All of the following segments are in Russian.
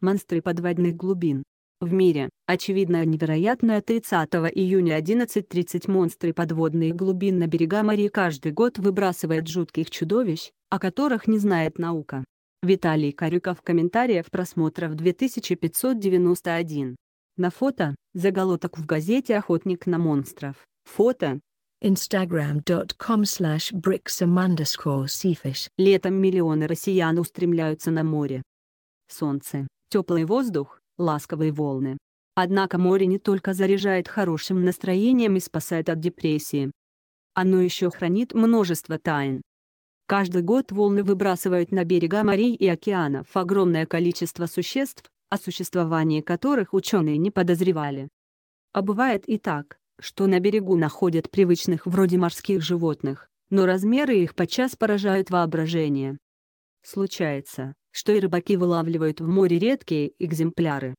монстры подводных глубин. В мире, очевидно невероятное 30 июня 11.30 монстры подводных глубин на берега моря каждый год выбрасывает жутких чудовищ, о которых не знает наука. Виталий Карюков комментариев просмотров 2591. На фото, заголовок в газете «Охотник на монстров». Фото. Instagram.com slash brixam Летом миллионы россиян устремляются на море. Солнце теплый воздух, ласковые волны. Однако море не только заряжает хорошим настроением и спасает от депрессии. Оно еще хранит множество тайн. Каждый год волны выбрасывают на берега морей и океанов огромное количество существ, о существовании которых ученые не подозревали. А бывает и так, что на берегу находят привычных вроде морских животных, но размеры их подчас поражают воображение. Случается, что и рыбаки вылавливают в море редкие экземпляры.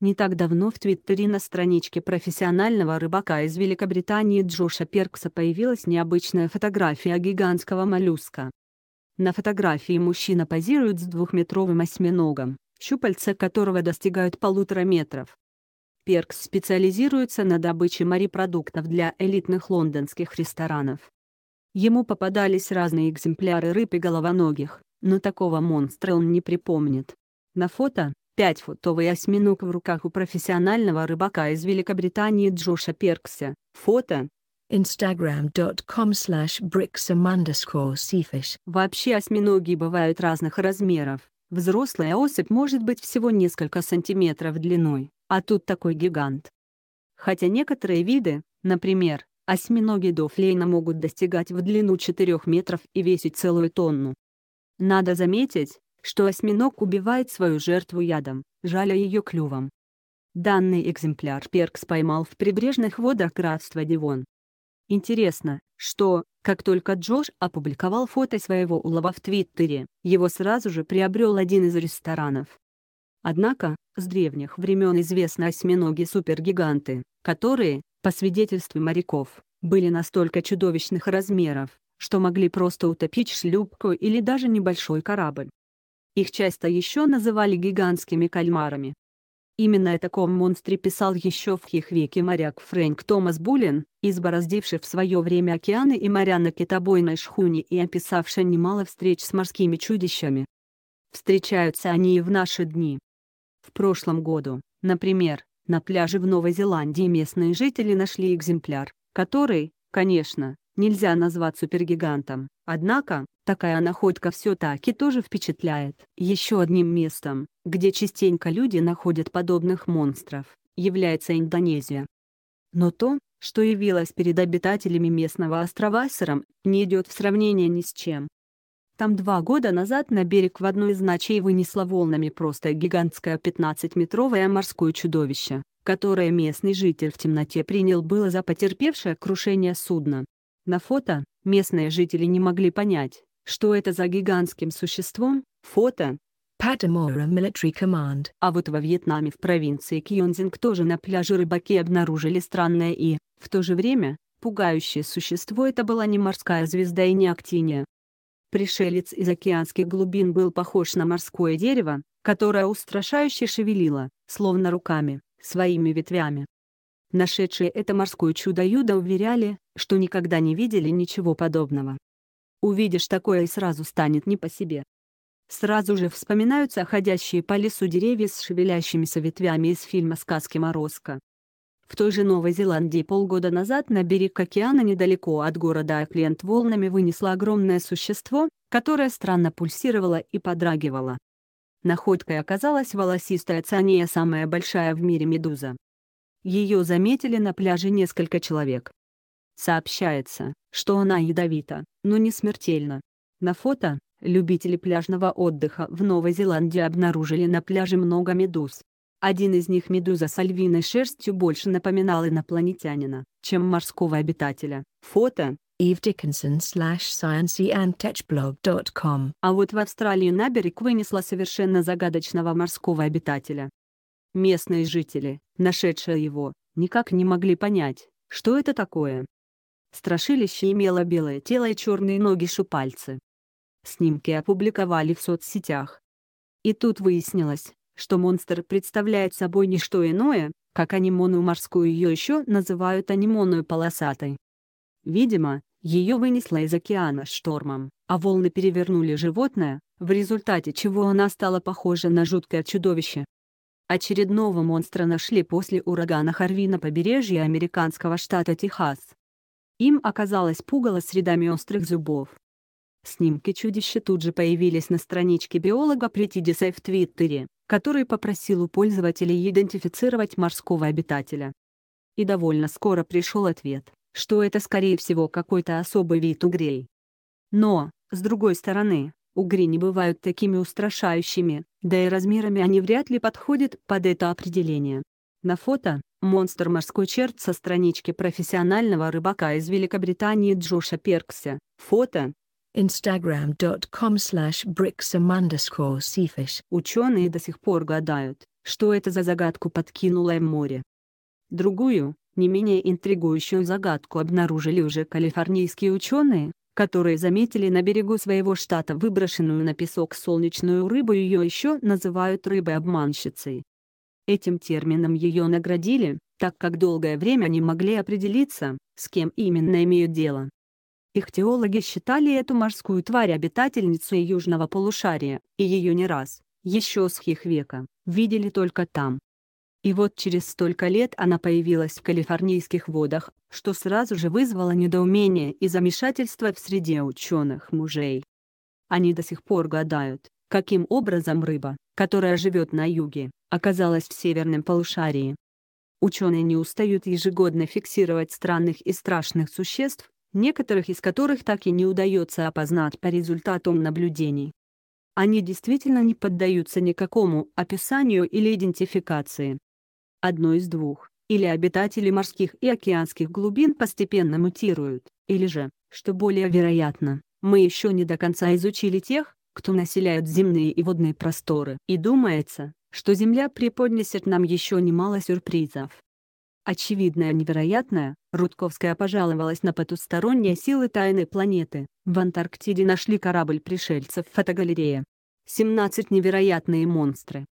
Не так давно в Твиттере на страничке профессионального рыбака из Великобритании Джоша Перкса появилась необычная фотография гигантского моллюска. На фотографии мужчина позирует с двухметровым осьминогом, щупальца которого достигают полутора метров. Перкс специализируется на добыче морепродуктов для элитных лондонских ресторанов. Ему попадались разные экземпляры рыб и головоногих, но такого монстра он не припомнит. На фото — пять пятьфутовый осьминог в руках у профессионального рыбака из Великобритании Джоша Перкса. Фото instagram.com slash seafish. Вообще осьминоги бывают разных размеров. Взрослая особь может быть всего несколько сантиметров длиной, а тут такой гигант. Хотя некоторые виды, например, осьминоги Дофлейна могут достигать в длину 4 метров и весить целую тонну. Надо заметить, что осьминог убивает свою жертву ядом, жаля ее клювом. Данный экземпляр Перкс поймал в прибрежных водах графства Дивон. Интересно, что, как только Джош опубликовал фото своего улова в Твиттере, его сразу же приобрел один из ресторанов. Однако, с древних времен известны осьминоги-супергиганты, которые, по свидетельству моряков, были настолько чудовищных размеров, что могли просто утопить шлюпку или даже небольшой корабль. Их часто еще называли гигантскими кальмарами. Именно о таком монстре писал еще в веке моряк Фрэнк Томас Буллин, избороздивший в свое время океаны и моря на китобойной шхуне и описавший немало встреч с морскими чудищами. Встречаются они и в наши дни. В прошлом году, например, на пляже в Новой Зеландии местные жители нашли экземпляр, который, конечно, нельзя назвать супергигантом. Однако, такая находка все-таки тоже впечатляет. Еще одним местом, где частенько люди находят подобных монстров, является Индонезия. Но то, что явилось перед обитателями местного острова Саром, не идет в сравнение ни с чем. Там два года назад на берег в одной из ночей вынесло волнами просто гигантское 15-метровое морское чудовище, которое местный житель в темноте принял было за потерпевшее крушение судна. На фото местные жители не могли понять, что это за гигантским существом, фото. Padamora Military Command. А вот во Вьетнаме в провинции Кьонзинг тоже на пляже рыбаки обнаружили странное и, в то же время, пугающее существо это была не морская звезда и не актиния. Пришелец из океанских глубин был похож на морское дерево, которое устрашающе шевелило, словно руками, своими ветвями. Нашедшие это морское чудо Юда уверяли, что никогда не видели ничего подобного. Увидишь такое и сразу станет не по себе. Сразу же вспоминаются ходящие по лесу деревья с шевелящимися ветвями из фильма «Сказки Морозко». В той же Новой Зеландии полгода назад на берег океана недалеко от города Окленд волнами вынесло огромное существо, которое странно пульсировало и подрагивало. Находкой оказалась волосистая цианея, самая большая в мире медуза. Ее заметили на пляже несколько человек. Сообщается, что она ядовита, но не смертельно. На фото любители пляжного отдыха в Новой Зеландии обнаружили на пляже много медуз. Один из них медуза с альвиной шерстью больше напоминал инопланетянина, чем морского обитателя. Фото Eve Dickinson scienceandtechblog.com А вот в Австралии на берег вынесла совершенно загадочного морского обитателя. Местные жители, нашедшие его, никак не могли понять, что это такое. Страшилище имело белое тело и черные ноги шупальцы. Снимки опубликовали в соцсетях. И тут выяснилось, что монстр представляет собой не что иное, как анимону морскую ее еще называют анимоную полосатой. Видимо, ее вынесло из океана штормом, а волны перевернули животное, в результате чего она стала похожа на жуткое чудовище. Очередного монстра нашли после урагана Харви на побережье американского штата Техас. Им оказалось пугало с рядами острых зубов. Снимки чудища тут же появились на страничке биолога Притидиса в Твиттере, который попросил у пользователей идентифицировать морского обитателя. И довольно скоро пришел ответ, что это скорее всего какой-то особый вид угрей. Но, с другой стороны, угри не бывают такими устрашающими, да и размерами они вряд ли подходят под это определение. На фото — монстр морской черт со странички профессионального рыбака из Великобритании Джоша Перкса. Фото instagram.com slash seafish Ученые до сих пор гадают, что это за загадку подкинуло им море. Другую, не менее интригующую загадку обнаружили уже калифорнийские ученые, которые заметили на берегу своего штата выброшенную на песок солнечную рыбу ее еще называют рыбой-обманщицей. Этим термином ее наградили, так как долгое время не могли определиться, с кем именно имеют дело. Их теологи считали эту морскую тварь обитательницей южного полушария, и ее не раз, еще с их века, видели только там. И вот через столько лет она появилась в калифорнийских водах, что сразу же вызвало недоумение и замешательство в среде ученых мужей. Они до сих пор гадают, каким образом рыба, которая живет на юге, оказалась в северном полушарии. Ученые не устают ежегодно фиксировать странных и страшных существ, некоторых из которых так и не удается опознать по результатам наблюдений. Они действительно не поддаются никакому описанию или идентификации. Одно из двух. Или обитатели морских и океанских глубин постепенно мутируют, или же, что более вероятно, мы еще не до конца изучили тех, кто населяет земные и водные просторы. И думается, что Земля преподнесет нам еще немало сюрпризов. Очевидное невероятное, Рудковская пожаловалась на потусторонние силы тайной планеты. В Антарктиде нашли корабль пришельцев фотогалерея. 17 невероятные монстры,